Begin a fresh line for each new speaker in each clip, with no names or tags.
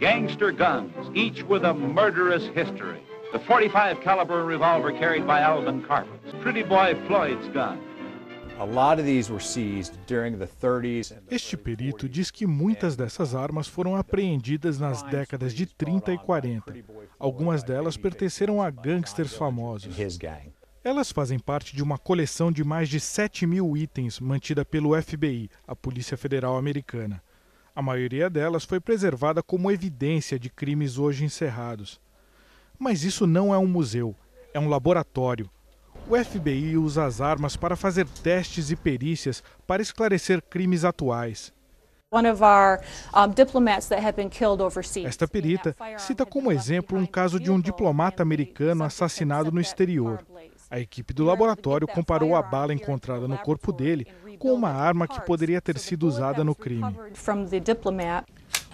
gangster guns, each with a murderous history. The 45 caliber revolver carried by Alvin Carpus, Pretty Boy Floyd's gun. Este perito diz que muitas dessas armas foram apreendidas nas décadas de 30 e 40. Algumas delas pertenceram a gangsters famosos. Elas fazem parte de uma coleção de mais de 7 mil itens mantida pelo FBI, a Polícia Federal Americana. A maioria delas foi preservada como evidência de crimes hoje encerrados. Mas isso não é um museu, é um laboratório. O FBI usa as armas para fazer testes e perícias para esclarecer crimes atuais. Esta perita cita como exemplo um caso de um diplomata americano assassinado no exterior. A equipe do laboratório comparou a bala encontrada no corpo dele com uma arma que poderia ter sido usada no crime.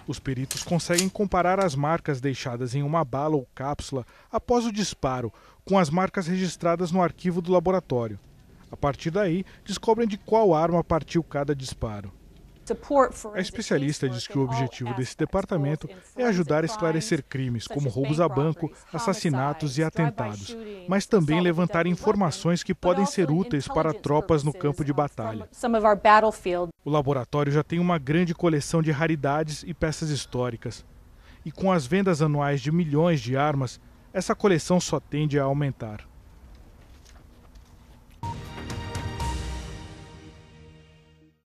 Os peritos conseguem comparar as marcas deixadas em uma bala ou cápsula após o disparo com as marcas registradas no arquivo do laboratório. A partir daí, descobrem de qual arma partiu cada disparo. A especialista diz que o objetivo desse departamento é ajudar a esclarecer crimes como roubos a banco, assassinatos e atentados, mas também levantar informações que podem ser úteis para tropas no campo de batalha. O laboratório já tem uma grande coleção de raridades e peças históricas. E com as vendas anuais de milhões de armas, essa coleção só tende a aumentar.